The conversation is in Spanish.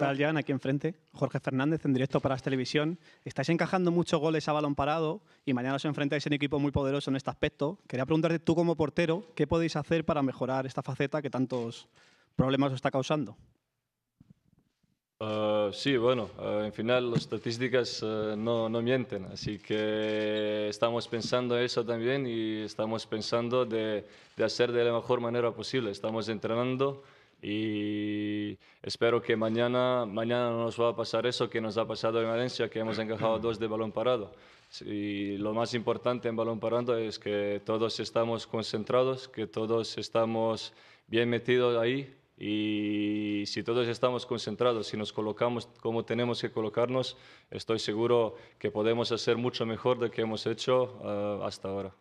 tal, Aquí enfrente, Jorge Fernández, en directo para la Televisión. Estáis encajando muchos goles a balón parado y mañana os enfrentáis a un equipo muy poderoso en este aspecto. Quería preguntarte tú como portero, ¿qué podéis hacer para mejorar esta faceta que tantos problemas os está causando? Ah, sí, bueno, ah, en final las estadísticas ah, no, no, mienten, así que estamos pensando eso también y estamos pensando de, de hacer de la mejor manera posible. Estamos entrenando y Espero que mañana, mañana no nos va a pasar eso que nos ha pasado en Valencia, que hemos encajado dos de balón parado. Y lo más importante en balón parado es que todos estamos concentrados, que todos estamos bien metidos ahí y si todos estamos concentrados, si nos colocamos como tenemos que colocarnos, estoy seguro que podemos hacer mucho mejor de lo que hemos hecho eh, hasta ahora.